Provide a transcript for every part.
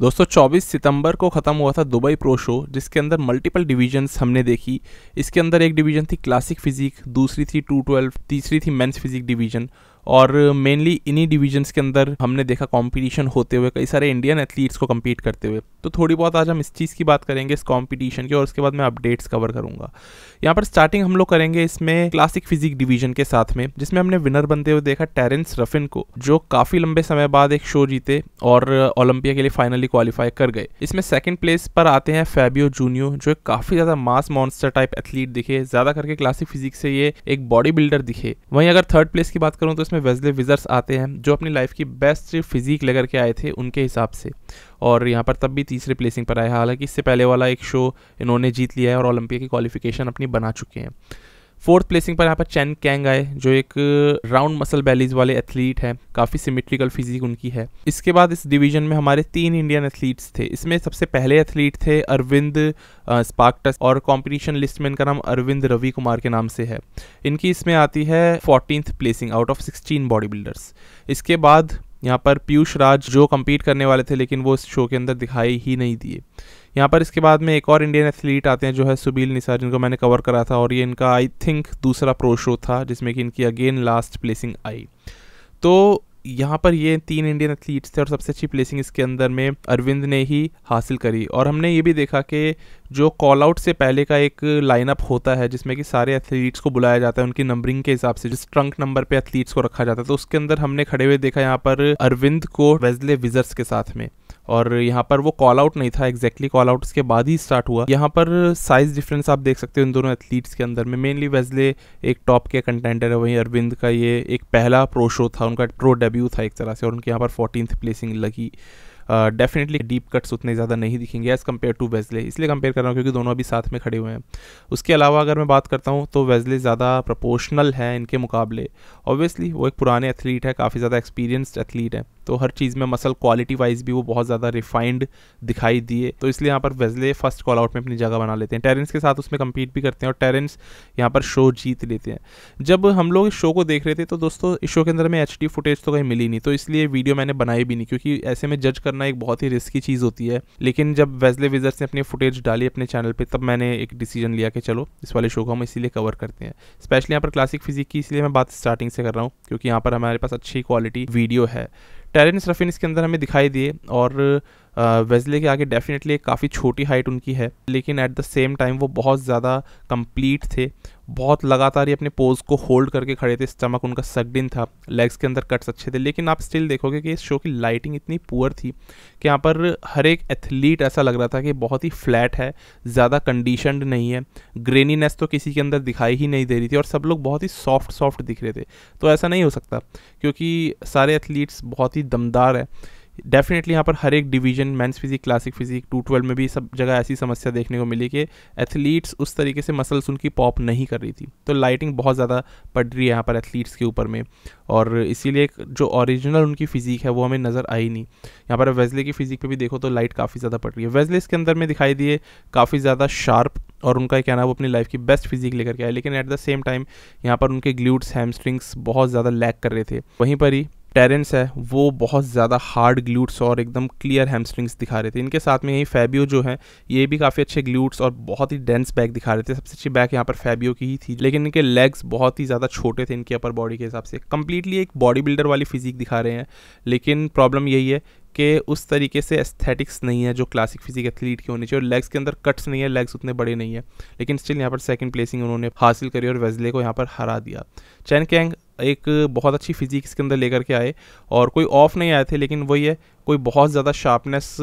दोस्तों 24 सितंबर को ख़त्म हुआ था दुबई प्रो शो जिसके अंदर मल्टीपल डिवीजन्स हमने देखी इसके अंदर एक डिवीजन थी क्लासिक फिजिक दूसरी थी टू ट्वेल्व तीसरी थी मेंस फिजिक डिवीजन और मेनली इन्हीं डिवीजन्स के अंदर हमने देखा कॉम्पिटिशन होते हुए कई सारे इंडियन एथलीट्स को कम्पीट करते हुए तो थोड़ी बहुत आज हम इस चीज़ की बात करेंगे इस कॉम्पिटिशन की और उसके बाद मैं अपडेट्स कवर करूँगा यहाँ पर स्टार्टिंग हम लोग करेंगे इसमें क्लासिक फिजिक डिवीजन के साथ में जिसमें हमने विनर बनते हुए देखा टेरेंस रफिन को जो काफ़ी लंबे समय बाद एक शो जीते और ओलंपिया के लिए फाइनली क्वालिफाई कर गए इसमें सेकंड प्लेस पर आते हैं फैबियो जूनियो जो एक काफ़ी ज़्यादा मास मॉन्स्टर टाइप एथलीट दिखे ज़्यादा करके क्लासिक फिजिक्स से ये एक बॉडी बिल्डर दिखे वहीं अगर थर्ड प्लेस की बात करूँ तो इसमें में वेजले विजर्स आते हैं जो अपनी लाइफ की बेस्ट फिजिक लेकर के आए थे उनके हिसाब से और यहाँ पर तब भी तीसरे प्लेसिंग पर आए हालांकि इससे पहले वाला एक शो इन्होंने जीत लिया है और ओलंपिया की क्वालिफिकेशन अपनी बना चुके हैं फोर्थ प्लेसिंग पर यहाँ पर चैन कैंग आए जो एक राउंड मसल बैलीज वाले एथलीट हैं काफ़ी सिमेट्रिकल फिजिक उनकी है इसके बाद इस डिवीजन में हमारे तीन इंडियन एथलीट्स थे इसमें सबसे पहले एथलीट थे अरविंद स्पार्कटस और कॉम्पिटिशन लिस्ट में इनका नाम अरविंद रवि कुमार के नाम से है इनकी इसमें आती है fourteen placing out of sixteen bodybuilders इसके बाद यहाँ पर पीयूष राज जो कम्पीट करने वाले थे लेकिन वो इस शो के अंदर दिखाई ही नहीं दिए यहाँ पर इसके बाद में एक और इंडियन एथलीट आते हैं जो है सुबील निसार जिनको मैंने कवर करा था और ये इनका आई थिंक दूसरा प्रो शो था जिसमें कि इनकी अगेन लास्ट प्लेसिंग आई तो यहाँ पर ये तीन इंडियन एथलीट्स थे और सबसे अच्छी प्लेसिंग इसके अंदर में अरविंद ने ही हासिल करी और हमने ये भी देखा कि जो कॉल आउट से पहले का एक लाइनअप होता है जिसमें कि सारे एथलीट्स को बुलाया जाता है उनकी नंबरिंग के हिसाब से जिस ट्रंक नंबर पे एथलीट्स को रखा जाता है तो उसके अंदर हमने खड़े हुए देखा यहाँ पर अरविंद को वेजले विजर्स के साथ में और यहाँ पर वो कॉल आउट नहीं था एग्जैक्टली कॉल आउट के बाद ही स्टार्ट हुआ यहाँ पर साइज डिफरेंस आप देख सकते हो इन दोनों एथलीट्स के अंदर में मेनली वेजले एक टॉप के कंटेंडर है वहीं अरविंद का ये एक पहला प्रो शो था उनका प्रो डेब्यू था एक तरह से और उनके यहाँ पर फोर्टीन प्लेसिंग लगी डेफिनेटली डीप कट्स उतने ज़्यादा नहीं दिखेंगे एज़ कम्पेयर टू वेजले इसलिए कंपेयर कर रहा हूँ क्योंकि दोनों अभी साथ में खड़े हुए हैं उसके अलावा अगर मैं बात करता हूँ तो वेजले ज़्यादा प्रोपोर्शनल है इनके मुकाबले ऑब्वियसली वो एक पुराने एथलीट है काफ़ी ज़्यादा एक्सपीरियंस्ड एथलीट है तो हर चीज़ में मसल क्वालिटी वाइज भी वो बहुत ज़्यादा रिफाइंड दिखाई दिए तो इसलिए यहाँ पर वेजले फर्स्ट कॉल आउट में अपनी जगह बना लेते हैं टेरेंस के साथ उसमें कम्पीट भी करते हैं और टेरेंस यहाँ पर शो जीत लेते हैं जब हम लोग इस शो को देख रहे थे तो दोस्तों इस शो के अंदर में एच फुटेज तो कहीं मिली नहीं तो इसलिए वीडियो मैंने बनाई भी नहीं क्योंकि ऐसे में जज करना एक बहुत ही रिस्की चीज़ होती है लेकिन जब वेजले विजर्स ने अपनी फुटेज डाली अपने चैनल पर तब मैंने एक डिसीजन लिया कि चलो इस वाले शो को हम इसीलिए कवर करते हैं स्पेशली यहाँ पर क्लासिक फिजिक की इसलिए मैं बात स्टार्टिंग से कर रहा हूँ क्योंकि यहाँ पर हमारे पास अच्छी क्वालिटी वीडियो है टेरेंस रफिन इसके अंदर हमें दिखाई दिए और वेजले के आगे डेफिनेटली एक काफ़ी छोटी हाइट उनकी है लेकिन एट द सेम टाइम वो बहुत ज़्यादा कंप्लीट थे बहुत लगातार ही अपने पोज को होल्ड करके खड़े थे स्टमक उनका सगडिन था लेग्स के अंदर कट्स अच्छे थे लेकिन आप स्टिल देखोगे कि इस शो की लाइटिंग इतनी पुअर थी कि यहाँ पर हर एक एथलीट ऐसा लग रहा था कि बहुत ही फ्लैट है ज़्यादा कंडीशनड नहीं है ग्रेनीनेस तो किसी के अंदर दिखाई ही नहीं दे रही थी और सब लोग बहुत ही सॉफ्ट सॉफ्ट दिख रहे थे तो ऐसा नहीं हो सकता क्योंकि सारे एथलीट्स बहुत ही दमदार है डेफिनेटली यहाँ पर हर एक division mens physique classic physique two twelve में भी सब जगह ऐसी समस्या देखने को मिली कि एथलीट्स उस तरीके से मसल्स उनकी पॉप नहीं कर रही थी तो लाइटिंग बहुत ज़्यादा पड़ रही है यहाँ पर एथलीट्स के ऊपर में और इसीलिए जो ओरिजिनल उनकी फिजिक है वो हमें नज़र आई नहीं यहाँ पर वेजले की फिजिक पर भी देखो तो लाइट काफ़ी ज़्यादा पड़ रही है वेजले इसके अंदर में दिखाई दिए काफ़ी ज़्यादा शार्प और उनका कहना वो अपनी लाइफ की बेस्ट फिजिक लेकर के आए लेकिन एट द सेम टाइम यहाँ पर उनके ग्लूड्स हैमस्ट्रिंग्स बहुत ज़्यादा लैक कर रहे थे वहीं पर ही टेरेंस है वो बहुत ज़्यादा हार्ड ग्लूट्स और एकदम क्लियर हैमस्ट्रिंग्स दिखा रहे थे इनके साथ में यही फैबियो जो है ये भी काफ़ी अच्छे ग्लूट्स और बहुत ही डेंस बैक दिखा रहे थे सबसे अच्छी बैक यहाँ पर फैबियो की ही थी लेकिन इनके लेग्स बहुत ही ज़्यादा छोटे थे इनके अपर बॉडी के हिसाब से कम्प्लीटली एक बॉडी बिल्डर वाली फिजिक दिखा रहे हैं लेकिन प्रॉब्लम यही है के उस तरीके से एस्थेटिक्स नहीं है जो क्लासिक फिजिक एथलीट की होनी चाहिए और लेग्स के अंदर कट्स नहीं है लेग्स उतने बड़े नहीं है लेकिन स्टिल यहाँ पर सेकंड प्लेसिंग उन्होंने हासिल करी और वेजले को यहाँ पर हरा दिया चैन कैंग एक बहुत अच्छी फिजिक्स के अंदर लेकर के आए और कोई ऑफ नहीं आए थे लेकिन वही है कोई बहुत ज़्यादा शार्पनेस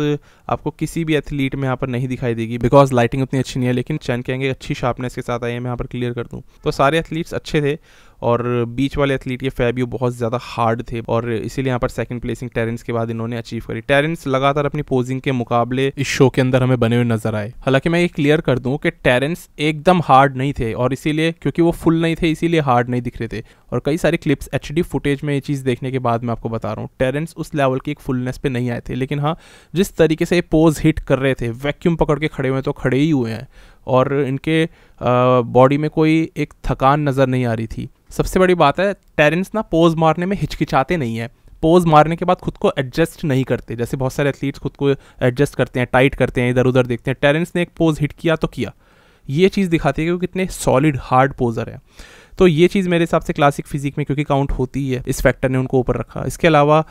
आपको किसी भी एथलीट में यहाँ पर नहीं दिखाई देगी बिकॉज लाइटिंग उतनी अच्छी नहीं है लेकिन चैन कैंग अच्छी शार्पनेस के साथ आई है मैं यहाँ पर क्लियर कर दूँ तो सारे एथलीट्स अच्छे थे और बीच वाले एथलीट के फैबियो बहुत ज़्यादा हार्ड थे और इसीलिए यहाँ पर सेकंड प्लेसिंग टेरेंस के बाद इन्होंने अचीव करी टेरेंस लगातार अपनी पोजिंग के मुकाबले इस शो के अंदर हमें बने हुए नजर आए हालांकि मैं ये क्लियर कर दूं कि टेरेंस एकदम हार्ड नहीं थे और इसीलिए क्योंकि वो फुल नहीं थे इसीलिए हार्ड नहीं दिख रहे थे और कई सारी क्लिप्स एच फुटेज में ये चीज़ देखने के बाद मैं आपको बता रहा हूँ टेरेंस उस लेवल की एक फुलनेस पे नहीं आए थे लेकिन हाँ जिस तरीके से ये पोज हिट कर रहे थे वैक्यूम पकड़ के खड़े हुए तो खड़े ही हुए हैं और इनके बॉडी में कोई एक थकान नज़र नहीं आ रही थी सबसे बड़ी बात है टेरेंस ना पोज मारने में हिचकिचाते नहीं है पोज मारने के बाद खुद को एडजस्ट नहीं करते जैसे बहुत सारे एथलीट्स खुद को एडजस्ट करते हैं टाइट करते हैं इधर उधर देखते हैं टेरेंस ने एक पोज हिट किया तो किया ये चीज़ दिखाती है कि वो कितने सॉलिड हार्ड पोजर है तो ये चीज़ मेरे हिसाब से क्लासिक फिजिक में क्योंकि काउंट होती है इस फैक्टर ने उनको ऊपर रखा इसके अलावा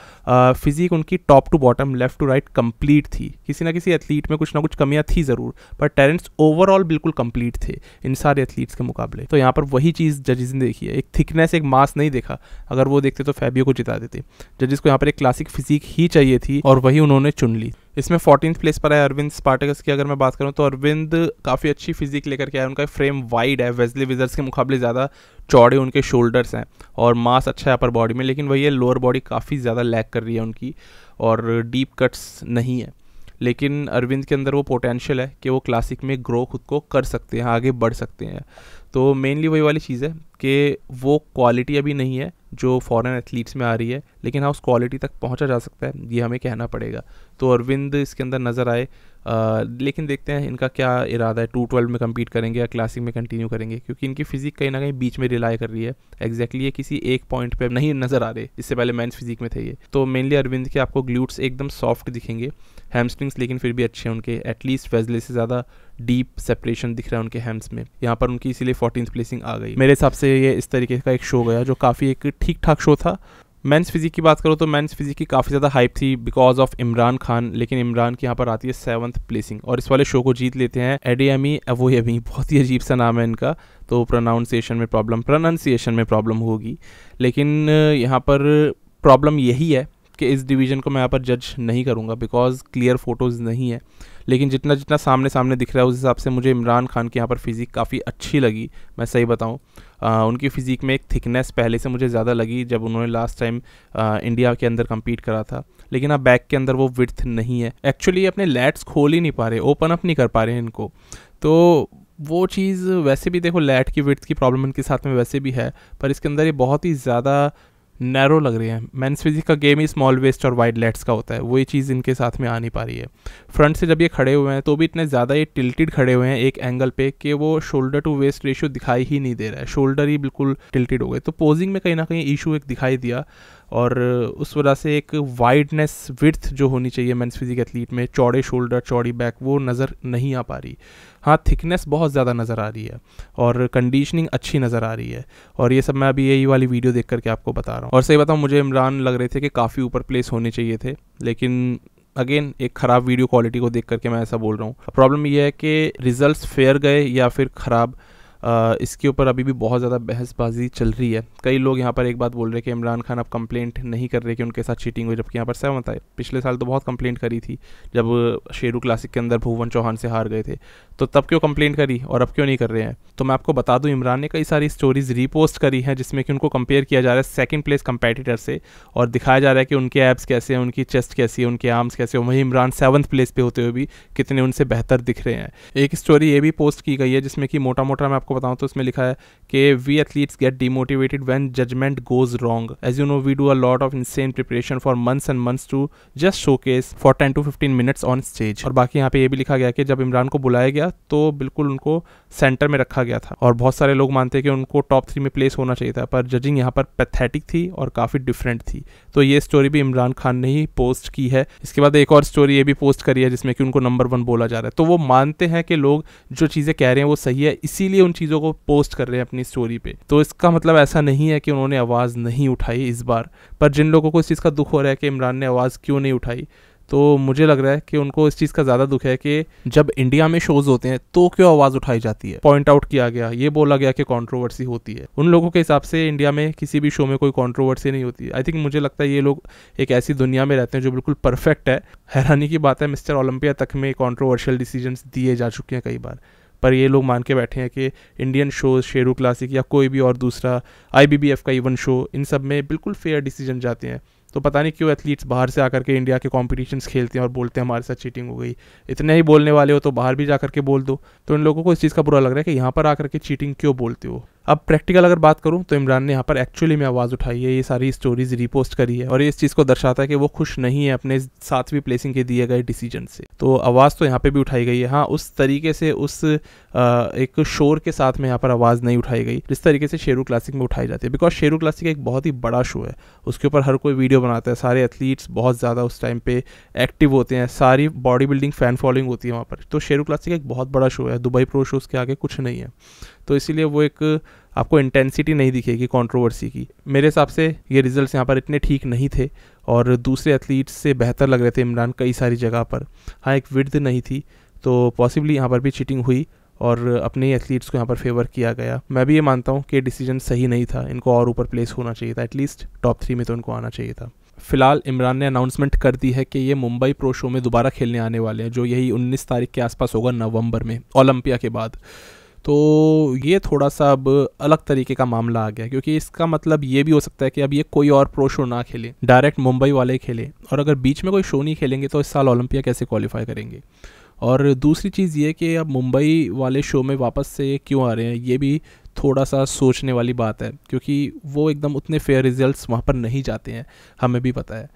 फिजिक उनकी top to bottom left to right complete थी किसी ना किसी एथलीट में कुछ ना कुछ कमियाँ थी ज़रूर पर टैलेंट्स ओवरऑल बिल्कुल कंप्लीट थे इन सारे एथलीट्स के मुकाबले तो यहाँ पर वही चीज़ जजेस ने देखी है एक थिकनेस एक मास नहीं देखा अगर वो देखते तो फैबियो को जिता देते जजेस को यहाँ पर एक क्लासिक फिजिक ही चाहिए थी और वही उन्होंने चुन ली इसमें फोर्टीन प्लेस पर है अरविंद स्पार्टिकस की अगर मैं बात करूँ तो अरविंद काफ़ी अच्छी फिजिक लेकर के आए उनका फ्रेम वाइड है वेजली विजर्स के मुकाबले ज़्यादा चौड़े उनके शोल्डर्स हैं और मास अच्छा है अपर बॉडी में लेकिन वही है लोअर बॉडी काफ़ी ज़्यादा लैक कर रही है उनकी और डीप कट्स नहीं है लेकिन अरविंद के अंदर वो पोटेंशियल है कि वो क्लासिक में ग्रो खुद को कर सकते हैं आगे बढ़ सकते हैं तो मेनली वही वाली चीज़ है कि वो क्वालिटी अभी नहीं है जो फॉरेन एथलीट्स में आ रही है लेकिन हाँ उस क्वालिटी तक पहुंचा जा सकता है ये हमें कहना पड़ेगा तो अरविंद इसके अंदर नज़र आए लेकिन देखते हैं इनका क्या इरादा है टू ट्वेल्व में कम्पीट करेंगे या क्लासिक में कंटिन्यू करेंगे क्योंकि इनकी फिजिक कहीं ना कहीं बीच में रिलाई कर रही है एग्जैक्टली ये किसी एक पॉइंट पर नहीं नज़र आ रहे इससे पहले मैंस फिजिक में थे ये तो मेनली अरविंद के आपको ग्लूट्स एकदम सॉफ्ट दिखेंगे हैमस्ट्रिंग्स लेकिन फिर भी अच्छे हैं उनके एटलीस्ट फैजले से ज़्यादा डीप सेपरेशन दिख रहा है उनके हैम्स में यहाँ पर उनकी इसीलिए फोर्टीन प्लेसिंग आ गई मेरे हिसाब से ये इस तरीके का एक शो गया जो काफ़ी एक ठीक ठाक शो था मेंस फिजिक की बात करो तो मेंस फिजिक की काफ़ी ज़्यादा हाइप थी बिकॉज ऑफ इमरान खान लेकिन इमरान की यहाँ पर आती है सेवन्थ प्लेसिंग और इस वाले शो को जीत लेते हैं एडेमी अवोयमी बहुत ही अजीब सा नाम है इनका तो प्रोनाउंसिएशन में प्रॉब्लम प्रोनाउंसिएशन में प्रॉब्लम होगी लेकिन यहाँ पर प्रॉब्लम यही है कि इस डिवीज़न को मैं यहाँ पर जज नहीं करूँगा बिकॉज क्लियर फोटोज़ नहीं है लेकिन जितना जितना सामने सामने दिख रहा है उस हिसाब से मुझे इमरान खान की यहाँ पर फिज़िक काफ़ी अच्छी लगी मैं सही बताऊँ उनकी फ़िज़िक में एक थिकनेस पहले से मुझे ज़्यादा लगी जब उन्होंने लास्ट टाइम इंडिया के अंदर कम्पीट करा था लेकिन अब बैक के अंदर वो विथ नहीं है एक्चुअली अपने लेट्स खोल ही नहीं पा रहे ओपन अप नहीं कर पा रहे हैं इनको तो वो चीज़ वैसे भी देखो लैट की विर्थ की प्रॉब्लम इनके साथ में वैसे भी है पर इसके अंदर ये बहुत ही ज़्यादा नैरो लग रही है मैंस फिजिक का गेम ही स्मॉल वेस्ट और वाइड लेट्स का होता है वही चीज़ इनके साथ में आ नहीं पा रही है फ्रंट से जब ये खड़े हुए हैं तो भी इतने ज़्यादा ये टिल्टेड खड़े हुए हैं एक एंगल पे कि वो शोल्डर टू वेस्ट रेशियो दिखाई ही नहीं दे रहा है शोल्डर ही बिल्कुल टिल्टेड हो गए तो पोजिंग में कहीं ना कहीं इशू एक दिखाई दिया और उस वजह से एक वाइडनेस विथ जो होनी चाहिए मेंस फिजिक एथलीट में चौड़े शोल्डर चौड़ी बैक वो नज़र नहीं आ पा रही हाँ थिकनेस बहुत ज़्यादा नज़र आ रही है और कंडीशनिंग अच्छी नज़र आ रही है और ये सब मैं अभी यही वाली वीडियो देख करके आपको बता रहा हूँ और सही बताऊँ मुझे इमरान लग रहे थे कि काफ़ी ऊपर प्लेस होने चाहिए थे लेकिन अगेन एक ख़राब वीडियो क्वालिटी को देख करके मैं ऐसा बोल रहा हूँ प्रॉब्लम यह है कि रिज़ल्ट फेयर गए या फिर ख़राब इसके ऊपर अभी भी बहुत ज़्यादा बहसबाजी चल रही है कई लोग यहाँ पर एक बात बोल रहे कि इमरान खान अब कंप्लेंट नहीं कर रहे कि उनके साथ चीटिंग हुई जबकि यहाँ पर सेवंथ आए पिछले साल तो बहुत कंप्लेंट करी थी जब शेरू क्लासिक के अंदर भुवन चौहान से हार गए थे तो तब क्यों कंप्लेंट करी और अब क्यों नहीं कर रहे हैं तो मैं आपको बता दूं इमरान ने कई सारी स्टोरीज रीपोस्ट करी हैं जिसमें कि उनको कंपेयर किया जा रहा है सेकंड प्लेस कंपेटिटर से और दिखाया जा रहा है कि उनके ऐप्स कैसे हैं उनकी चेस्ट कैसी है उनके आर्म्स कैसे हैं वहीं इमरान सेवन्थ प्लेस पर होते हुए भी कितने उनसे बेहतर दिख रहे हैं एक स्टोरी ये भी पोस्ट की गई है जिसमें कि मोटा मोटा मैं आपको आपको बताऊँ तो इसमें लिखा है कि we athletes get demotivated when judgement goes wrong as you know we do a lot of insane preparation for months and months to just showcase for ten to fifteen minutes on stage और बाकी यहाँ पे ये भी लिखा गया कि जब इमरान को बुलाया गया तो बिल्कुल उनको सेंटर में रखा गया था और बहुत सारे लोग मानते हैं कि उनको टॉप थ्री में प्लेस होना चाहिए था पर जजिंग यहाँ पर पैथेटिक थी और काफ़ी डिफरेंट थी तो ये स्टोरी भी इमरान खान ने ही पोस्ट की है इसके बाद एक और स्टोरी ये भी पोस्ट करी है जिसमें कि उनको नंबर वन बोला जा रहा है तो वो मानते हैं कि लोग जो चीज़ें कह रहे हैं वो सही है इसीलिए उन चीज़ों को पोस्ट कर रहे हैं अपनी स्टोरी पे तो इसका मतलब ऐसा नहीं है कि उन्होंने आवाज़ नहीं उठाई इस बार पर जिन लोगों को इस चीज़ का दुख हो रहा है कि इमरान ने आवाज़ क्यों नहीं उठाई तो मुझे लग रहा है कि उनको इस चीज़ का ज़्यादा दुख है कि जब इंडिया में शोज होते हैं तो क्यों आवाज़ उठाई जाती है पॉइंट आउट किया गया ये बोला गया कि कंट्रोवर्सी होती है उन लोगों के हिसाब से इंडिया में किसी भी शो में कोई कंट्रोवर्सी नहीं होती आई थिंक मुझे लगता है ये लोग एक ऐसी दुनिया में रहते हैं जो बिल्कुल परफेक्ट है हैरानी की बात है मिस्टर ओलंपिया तक में कॉन्ट्रोवर्शियल डिसीजन दिए जा चुके हैं कई बार पर ये लोग मान के बैठे हैं कि इंडियन शोज़ शेरू क्लासिक या कोई भी और दूसरा आई का इवन शो इन सब में बिल्कुल फेयर डिसीजन जाते हैं तो पता नहीं क्यों एथलीट्स बाहर से आकर के इंडिया के कॉम्पिटिशन्स खेलते हैं और बोलते हैं हमारे साथ चीटिंग हो गई इतने ही बोलने वाले हो तो बाहर भी जा करके बोल दो तो इन लोगों को इस चीज़ का बुरा लग रहा है कि यहाँ पर आकर के चीटिंग क्यों बोलते हो अब प्रैक्टिकल अगर बात करूँ तो इमरान ने यहाँ पर एक्चुअली में आवाज़ उठाई है ये सारी स्टोरीज रिपोस्ट करी है और ये इस चीज़ को दर्शाता है कि वो खुश नहीं है अपने सातवीं प्लेसिंग के दिए गए डिसीजन से तो आवाज़ तो यहाँ पे भी उठाई गई है हाँ उस तरीके से उस आ, एक शोर के साथ में यहाँ पर आवाज़ नहीं उठाई गई जिस तरीके से शेरू क्लासिक में उठाई जाती है बिकॉज शेरू क्लासिक एक बहुत ही बड़ा शो है उसके ऊपर हर कोई वीडियो बनाता है सारे एथलीट्स बहुत ज़्यादा उस टाइम पर एक्टिव होते हैं सारी बॉडी बिल्डिंग फैन फॉलोइंग होती है वहाँ पर तो शेरू क्लासिक एक बहुत बड़ा शो है दुबई प्रो शोज़ के आगे कुछ नहीं है तो इसीलिए वो एक आपको इंटेंसिटी नहीं दिखेगी कंट्रोवर्सी की मेरे हिसाब से ये रिजल्ट्स यहाँ पर इतने ठीक नहीं थे और दूसरे एथलीट्स से बेहतर लग रहे थे इमरान कई सारी जगह पर हाँ एक विर्द नहीं थी तो पॉसिबली यहाँ पर भी चीटिंग हुई और अपने एथलीट्स को यहाँ पर फेवर किया गया मैं भी ये मानता हूँ कि डिसीजन सही नहीं था इनको और ऊपर प्लेस होना चाहिए था एटलीस्ट टॉप थ्री में तो इनको आना चाहिए था फिलहाल इमरान ने अनाउंसमेंट कर दी है कि ये मुंबई प्रो शो में दोबारा खेलने आने वाले हैं जो यही 19 तारीख के आसपास होगा नवंबर में ओलंपिया के बाद तो ये थोड़ा सा अब अलग तरीके का मामला आ गया क्योंकि इसका मतलब ये भी हो सकता है कि अब ये कोई और प्रो शो ना खेले डायरेक्ट मुंबई वाले खेले और अगर बीच में कोई शो नहीं खेलेंगे तो इस साल ओलंपिया कैसे क्वालिफाई करेंगे और दूसरी चीज़ ये कि अब मुंबई वाले शो में वापस से क्यों आ रहे हैं ये भी थोड़ा सा सोचने वाली बात है क्योंकि वो एकदम उतने फेयर रिजल्ट्स वहाँ पर नहीं जाते हैं हमें भी पता है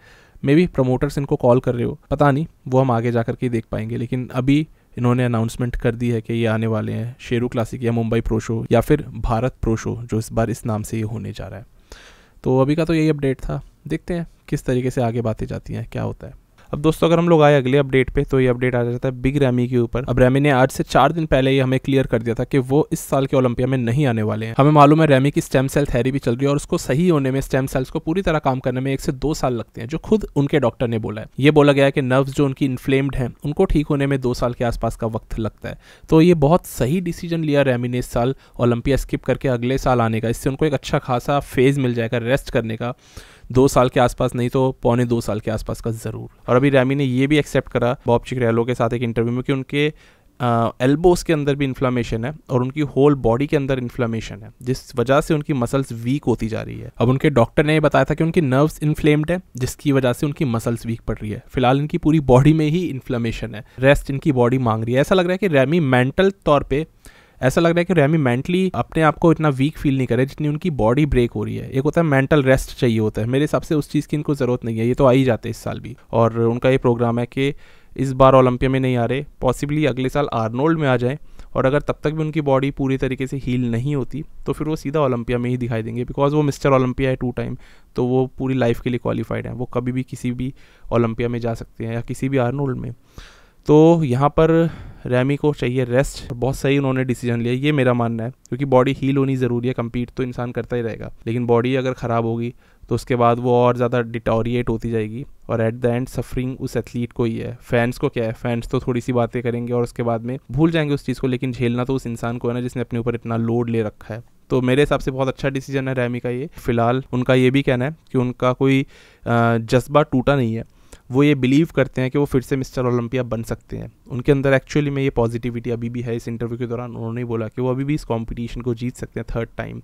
मे बी प्रमोटर्स इनको कॉल कर रहे हो पता नहीं वो हम आगे जा कर के देख पाएंगे लेकिन अभी इन्होंने अनाउंसमेंट कर दी है कि ये आने वाले हैं शेरू क्लासिक या मुंबई प्रो शो या फिर भारत प्रो शो जो इस बार इस नाम से ये होने जा रहा है तो अभी का तो यही अपडेट था देखते हैं किस तरीके से आगे बातें जाती हैं क्या होता है अब दोस्तों अगर हम लोग आए अगले अपडेट पे तो ये अपडेट आ जाता है बिग रैमी के ऊपर अब रैमी ने आज से चार दिन पहले ही हमें क्लियर कर दिया था कि वो इस साल के ओलंपिया में नहीं आने वाले हैं हमें मालूम है रैमी की स्टेम सेल थेरेपी चल रही है और उसको सही होने में स्टेम सेल्स को पूरी तरह काम करने में एक से दो साल लगते हैं जो खुद उनके डॉक्टर ने बोला है ये बोला गया कि नर्व्स जो उनकी इन्फ्लेम्ड है उनको ठीक होने में दो साल के आसपास का वक्त लगता है तो ये बहुत सही डिसीजन लिया रैमी ने इस साल ओलंपिया स्किप करके अगले साल आने का इससे उनको एक अच्छा खासा फेज मिल जाएगा रेस्ट करने का दो साल के आसपास नहीं तो पौने दो साल के आसपास का ज़रूर और अभी रैमी ने ये भी एक्सेप्ट करा बॉब चिकरेलो के साथ एक इंटरव्यू में कि उनके एल्बोस uh, के अंदर भी इन्फ्लामेशन है और उनकी होल बॉडी के अंदर इन्फ्लामेशन है जिस वजह से उनकी मसल्स वीक होती जा रही है अब उनके डॉक्टर ने बताया था कि उनकी नर्व्स इन्फ्लेम्ड है जिसकी वजह से उनकी मसल्स वीक पड़ रही है फिलहाल इनकी पूरी बॉडी में ही इन्फ्लामेशन है रेस्ट इनकी बॉडी मांग रही है ऐसा लग रहा है कि रैमी मेंटल तौर पर ऐसा लग रहा है कि रैमी मेंटली अपने आप को इतना वीक फील नहीं करे जितनी उनकी बॉडी ब्रेक हो रही है एक होता है मेंटल रेस्ट चाहिए होता है मेरे हिसाब से उस चीज़ की इनको ज़रूरत नहीं है ये तो आ ही जाते इस साल भी और उनका ये प्रोग्राम है कि इस बार ओलंपिया में नहीं आ रहे पॉसिबली अगले साल आर्नोल्ड में आ जाएँ और अगर तब तक भी उनकी बॉडी पूरी तरीके से हील नहीं होती तो फिर वो सीधा ओलंपिया में ही दिखाई देंगे बिकॉज वो मिस्टर ओलंपिया है टू टाइम तो वो पूरी लाइफ के लिए क्वालिफाइड हैं वो कभी भी किसी भी ओलंपिया में जा सकते हैं या किसी भी आर्नोल्ड में तो यहाँ पर रैमी को चाहिए रेस्ट बहुत सही उन्होंने डिसीजन लिया ये मेरा मानना है क्योंकि बॉडी हील होनी ज़रूरी है कम्पीट तो इंसान करता ही रहेगा लेकिन बॉडी अगर ख़राब होगी तो उसके बाद वो और ज़्यादा डिटोरिएट होती जाएगी और एट द एंड सफरिंग उस एथलीट को ही है फैंस को क्या है फैंस तो थोड़ी सी बातें करेंगे और उसके बाद में भूल जाएंगे उस चीज़ को लेकिन झेलना तो उस इंसान को है ना जिसने अपने ऊपर इतना लोड ले रखा है तो मेरे हिसाब से बहुत अच्छा डिसीजन है रैमी का ये फ़िलहाल उनका ये भी कहना है कि उनका कोई जज्बा टूटा नहीं है वो ये बिलीव करते हैं कि वो फिर से मिस्टर ओलंपिया बन सकते हैं उनके अंदर एक्चुअली में ये पॉजिटिविटी अभी भी है इस इंटरव्यू के दौरान उन्होंने बोला कि वो अभी भी इस कॉम्पिटिशन को जीत सकते हैं थर्ड टाइम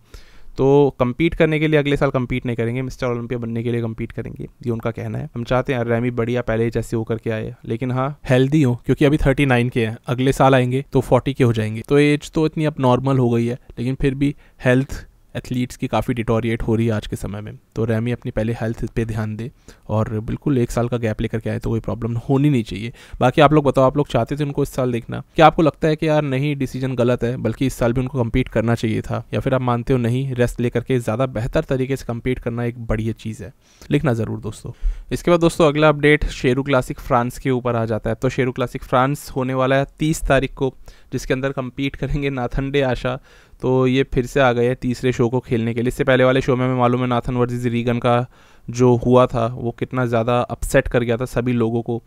तो कम्पीट करने के लिए अगले साल कम्पीट नहीं करेंगे मिस्टर ओलंपिया बनने के लिए कम्पीट करेंगे ये उनका कहना है हम चाहते हैं रैमी बढ़िया पहले जैसे होकर के आए लेकिन हाँ हेल्दी हो क्योंकि अभी थर्टी नाइन के हैं अगले साल आएंगे तो फोर्टी के हो जाएंगे तो एज तो इतनी अब नॉर्मल हो गई है लेकिन फिर भी हेल्थ एथलीट्स की काफ़ी डिटोरिएट हो रही है आज के समय में तो रैमी अपनी पहले हेल्थ पे ध्यान दे और बिल्कुल एक साल का गैप लेकर के आए तो कोई प्रॉब्लम होनी नहीं चाहिए बाकी आप लोग बताओ आप लोग चाहते थे उनको इस साल देखना क्या आपको लगता है कि यार नहीं डिसीजन गलत है बल्कि इस साल भी उनको कम्पीट करना चाहिए था या फिर आप मानते हो नहीं रेस्ट लेकर के ज़्यादा बेहतर तरीके से कम्पीट करना एक बढ़िया चीज़ है लिखना ज़रूर दोस्तों इसके बाद दोस्तों अगला अपडेट शेरू क्लासिक फ्रांस के ऊपर आ जाता है तो शेरू क्लासिक फ्रांस होने वाला है तीस तारीख को जिसके अंदर कम्पीट करेंगे नाथनडे आशा तो ये फिर से आ गए हैं तीसरे शो को खेलने के लिए इससे पहले वाले शो में हमें मालूम है नाथन वर्जिज रीगन का जो हुआ था वो कितना ज़्यादा अपसेट कर गया था सभी लोगों को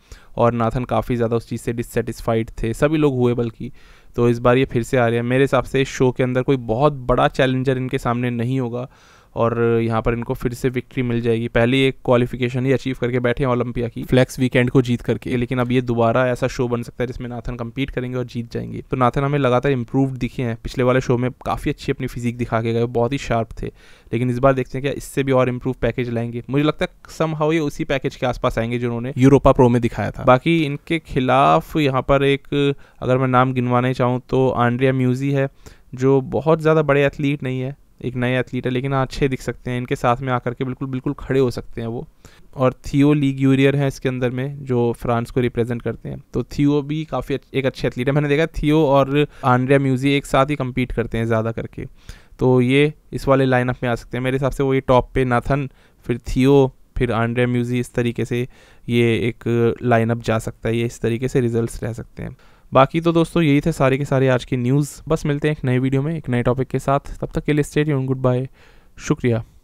और नाथन काफ़ी ज़्यादा उस चीज़ से डिससेटिस्फाइड थे सभी लोग हुए बल्कि तो इस बार ये फिर से आ रहे हैं मेरे हिसाब से इस शो के अंदर कोई बहुत बड़ा चैलेंजर इनके सामने नहीं होगा और यहाँ पर इनको फिर से विक्ट्री मिल जाएगी पहले एक क्वालिफिकेशन ही अचीव करके बैठे हैं ओलंपिया की फ्लैक्स वीकेंड को जीत करके लेकिन अब ये दोबारा ऐसा शो बन सकता है जिसमें नाथन कम्पीट करेंगे और जीत जाएंगे तो नाथन हमें लगातार इंप्रूव दिखे हैं पिछले वाले शो में काफ़ी अच्छी अपनी फिजिक दिखा के गए बहुत ही शार्प थे लेकिन इस बार देखते हैं क्या इससे भी और इम्प्रूव पैकेज लाएंगे मुझे लगता है सम ये उसी पैकेज के आसपास आएंगे जिन्होंने यूरोपा प्रो में दिखाया था बाकी इनके खिलाफ यहाँ पर एक अगर मैं नाम गिनवाने चाहूँ तो आंड्रिया म्यूजी है जो बहुत ज़्यादा बड़े एथलीट नहीं है एक नए एथलीट है लेकिन अच्छे दिख सकते हैं इनके साथ में आकर के बिल्कुल बिल्कुल खड़े हो सकते हैं वो और थियो लीग यूरियर हैं इसके अंदर में जो फ्रांस को रिप्रेजेंट करते हैं तो थियो भी काफ़ी एक अच्छे एथलीट है मैंने देखा थियो और आंड्रिया म्यूजी एक साथ ही कम्पीट करते हैं ज़्यादा करके तो ये इस वाले लाइनअप में आ सकते हैं मेरे हिसाब से वो ये टॉप पे नाथन फिर थियो फिर आंड्रिया म्यूजी इस तरीके से ये एक लाइनअप जा सकता है ये इस तरीके से रिजल्ट रह सकते हैं बाकी तो दोस्तों यही थे सारे के सारे आज की न्यूज़ बस मिलते हैं एक नए वीडियो में एक नए टॉपिक के साथ तब तक के लिए स्टेट गुड बाय शुक्रिया